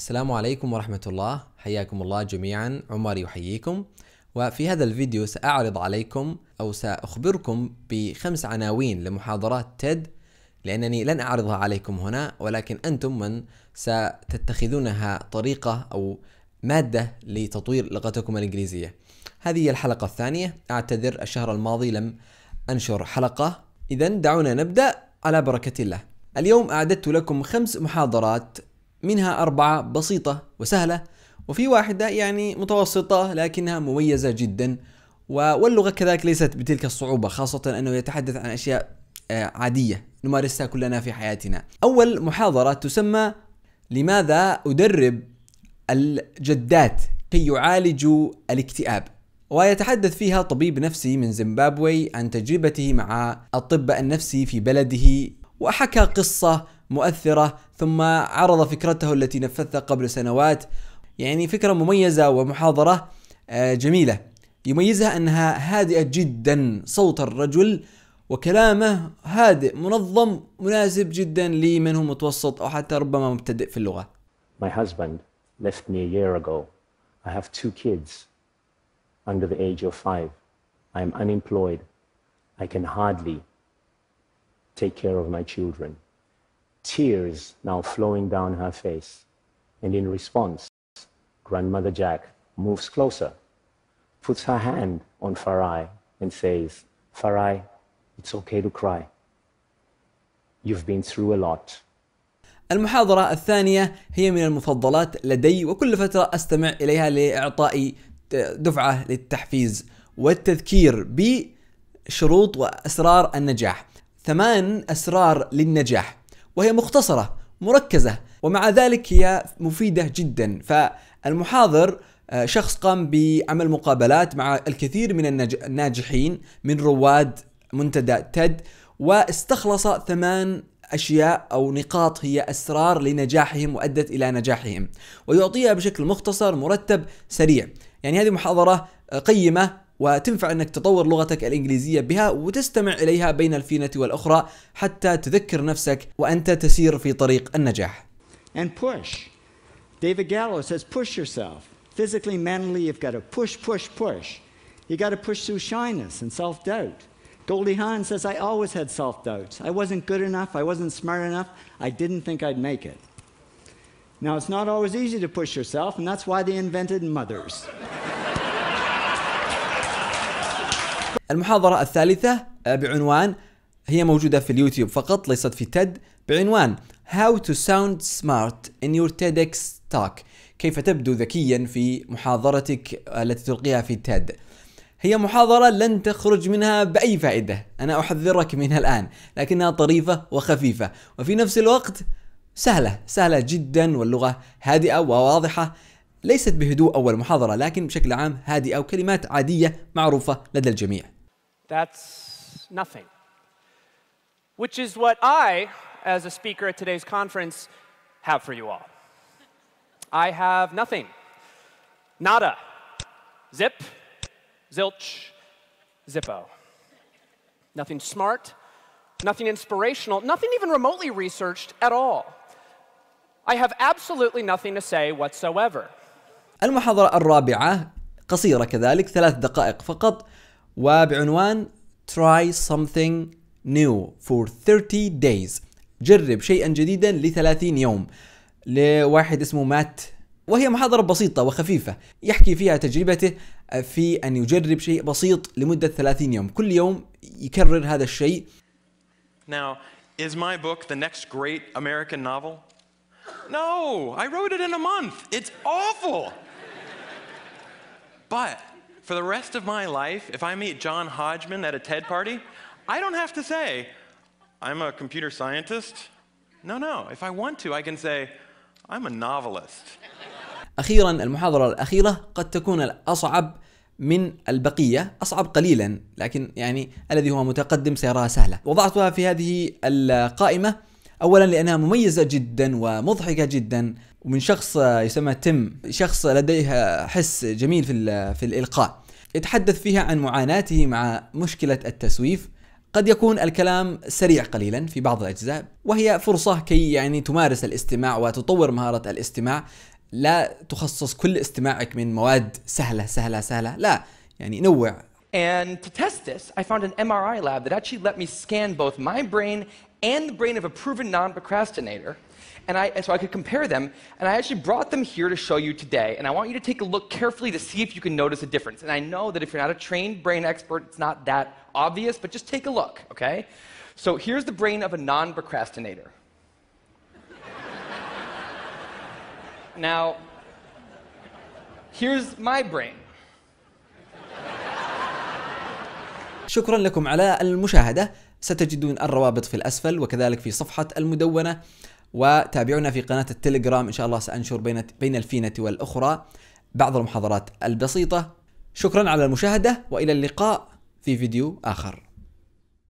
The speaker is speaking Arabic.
السلام عليكم ورحمة الله حياكم الله جميعا عمر يحييكم وفي هذا الفيديو سأعرض عليكم أو سأخبركم بخمس عناوين لمحاضرات تيد لأنني لن أعرضها عليكم هنا ولكن أنتم من ستتخذونها طريقة أو مادة لتطوير لغتكم الإنجليزية هذه هي الحلقة الثانية أعتذر الشهر الماضي لم أنشر حلقة إذا دعونا نبدأ على بركة الله اليوم أعددت لكم خمس محاضرات منها أربعة بسيطة وسهلة وفي واحدة يعني متوسطة لكنها مميزة جدا واللغة كذلك ليست بتلك الصعوبة خاصة أنه يتحدث عن أشياء آه، عادية نمارسها كلنا في حياتنا أول محاضرة تسمى لماذا أدرب الجدات كي يعالجوا الاكتئاب ويتحدث فيها طبيب نفسي من زيمبابوي عن تجربته مع الطب النفسي في بلده وحكى قصة مؤثرة ثم عرض فكرته التي نفذها قبل سنوات يعني فكرة مميزة ومحاضرة آه، جميلة يميزها أنها هادئة جدا صوت الرجل وكلامه هادئ منظم مناسب جدا لمن هو متوسط أو حتى ربما مبتدئ في اللغة My husband left me a year ago. I have two kids under the age of five. I am unemployed. I can hardly take care of my children. tears now flowing down her face. And in response, Grandmother Jack moves closer, puts her hand on Farai, and says, Farai, it's okay to cry. You've been through a lot. المحاضرة الثانية هي من المفضلات لدي وكل فترة استمع اليها لاعطائي دفعة للتحفيز والتذكير بشروط واسرار النجاح. ثمان اسرار للنجاح. وهي مختصرة مركزة ومع ذلك هي مفيدة جدا فالمحاضر آه، شخص قام بعمل مقابلات مع الكثير من الناجحين من رواد منتدى تد واستخلص ثمان اشياء او نقاط هي اسرار لنجاحهم وادت الى نجاحهم ويعطيها بشكل مختصر مرتب سريع يعني هذه محاضره آه، قيمه وتنفع انك تطور لغتك الانجليزيه بها وتستمع اليها بين الفينه والاخرى حتى تذكر نفسك وانت تسير في طريق النجاح. And push. David Gallo says push yourself. Physically, mentally, you've got to push, push, push. You've got to push through shyness and self-doubt. Goldie Hawn says I always had self-doubts. I wasn't good enough, I wasn't smart enough, I didn't think I'd make it. Now, it's not always easy to push yourself, and that's why they invented mothers. المحاضرة الثالثة آه، بعنوان هي موجودة في اليوتيوب فقط ليست في تد بعنوان How to sound smart in your TEDx talk كيف تبدو ذكيا في محاضرتك التي تلقيها في تد هي محاضرة لن تخرج منها بأي فائدة أنا أحذرك منها الآن لكنها طريفة وخفيفة وفي نفس الوقت سهلة سهلة جدا واللغة هادئة وواضحة ليست بهدوء أول محاضرة لكن بشكل عام هادئة وكلمات عادية معروفة لدى الجميع. That's nothing. Which is what I, as a speaker at today's conference, have for you all. I have nothing. Nada. Zip. Zilch. Zippo. Nothing smart, nothing inspirational, nothing even remotely researched at all. I have absolutely nothing to say whatsoever. المحاضرة الرابعة قصيرة كذلك ثلاث دقائق فقط وبعنوان Try something new for 30 days جرب شيئا جديدا ل 30 يوم لواحد اسمه مات وهي محاضرة بسيطة وخفيفة يحكي فيها تجربته في أن يجرب شيء بسيط لمدة 30 يوم كل يوم يكرر هذا الشيء Now, is my book the next great American novel? No, I wrote it in a month. It's awful. But for the rest of my life, if I meet John Hodgman at a TED party, I don't have to say, I'm a computer scientist. No, no. If I want to, I can say, I'm a novelist. أخيرا المحاضرة الأخيرة قد تكون الأصعب من البقية أصعب قليلا لكن يعني الذي هو متقدم سيراها سهلة وضعتها في هذه القائمة أولا لأنها مميزة جدا ومضحكة جدا ومن شخص يسمى تيم شخص لديه حس جميل في في الالقاء يتحدث فيها عن معاناته مع مشكله التسويف قد يكون الكلام سريع قليلا في بعض الاجزاء وهي فرصه كي يعني تمارس الاستماع وتطور مهاره الاستماع لا تخصص كل استماعك من مواد سهله سهله سهله لا يعني نوع And to test this, I found an MRI lab that actually let me scan both my brain and the brain of a proven non procrastinator. And, I, and so I could compare them. And I actually brought them here to show you today. And I want you to take a look carefully to see if you can notice a difference. And I know that if you're not a trained brain expert, it's not that obvious, but just take a look, okay? So here's the brain of a non procrastinator. now, here's my brain. شكرا لكم على المشاهدة ستجدون الروابط في الأسفل وكذلك في صفحة المدونة وتابعونا في قناة التليجرام إن شاء الله سأنشر بين الفينة والأخرى بعض المحاضرات البسيطة شكرا على المشاهدة وإلى اللقاء في فيديو آخر